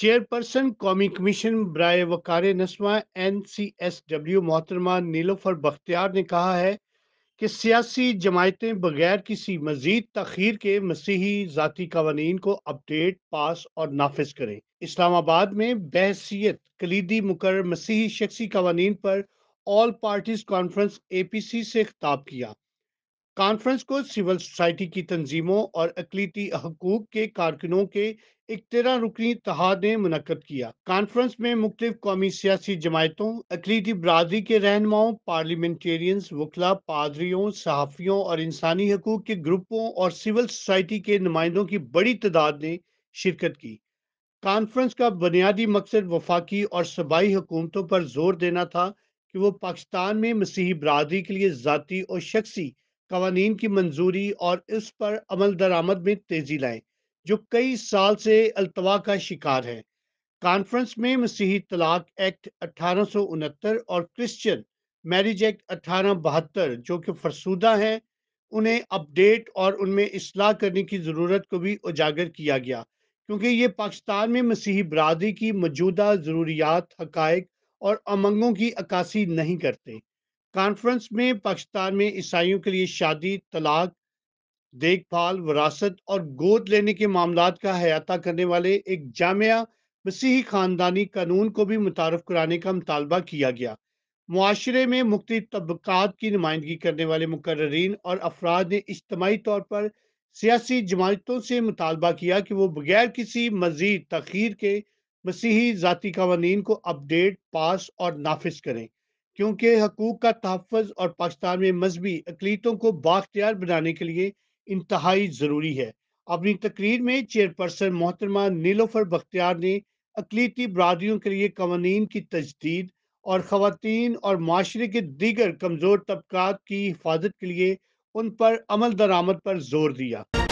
chairperson कौमी commission ब्राय वकार नस्वा एन सी एस डब्ल्यू मोहतरमा नीलोफर बख्तियार ने कहा है कि सियासी जमायतें बगैर किसी मजीद तखीर के मसीही ज़ाती कवानीन को अपडेट पास और नाफिज करें इस्लामाबाद में बहसीत कलीदी मुकर मसीही शख्सी कवानीन पर all parties conference A P C से खिताब किया कॉन्फ्रेंस को सिविल सोसाइटी की तंजीमों और अकलीती हकूक के कारकुनों के एक तेरह रुकनी तहाद ने मुनद किया कॉन्फ्रेंस में मुख्तु कौमी सियासी जमायतों अकलीती बरदरी के रहनुमाओं पार्लियामेंटेरियंस वकला पादरियों सहाफ़ियों और इंसानी हकूक के ग्रुपों और सिविल सोसाइटी के नुमाइंदों की बड़ी तादाद ने शिरकत की कॉन्फ्रेंस का बुनियादी मकसद वफाकी और सूबाई हुकूमतों पर जोर देना था कि वो पाकिस्तान में मसीही बरदरी के लिए जतीी और शख्सी कवानीन की मंजूरी और इस पर अमल दरामद में तेजी लाए जो कई साल से अल्तवा का शिकार है कॉन्फ्रेंस में मसीही तलाक एक्ट अठारह और क्रिश्चियन मैरिज एक्ट अठारह जो कि फरसूदा है उन्हें अपडेट और उनमें असलाह करने की ज़रूरत को भी उजागर किया गया क्योंकि ये पाकिस्तान में मसीही बरदरी की मौजूदा ज़रूरियात हकायक और अमंगों की अक्सी नहीं करते कॉन्फ्रेंस में पाकिस्तान में ईसाइयों के लिए शादी तलाक देखभाल वरासत और गोद लेने के मामला का हयाता करने वाले एक जामिया मसीही खानदानी कानून को भी मुतारफ कराने का मुतालबा किया गया माशरे में मुख्त तबक़ात की नुमाइंदगी करने वाले मुकर्रीन और अफराद ने इज्तमी तौर पर सियासी जमातों से मुतालबा किया कि वो बगैर किसी मजीद तखीर के मसीही ज़ाती कवानीन को अपडेट पास और नाफिज करें क्योंकि हकूक का तहफ़ और पाकिस्तान में मजहबी अकलीतों को बाख्तियार बनाने के लिए इंतहाई ज़रूरी है अपनी तकरीर में चेयरपर्सन मोहतरमा नीलोफर बख्तियार ने अकलीती बरदरीों के लिए कवानीन की तजदीद और ख़वान और माशरे के दीगर कमज़ोर तबकात की हिफाजत के लिए उन पर अमल दरामद पर जोर दिया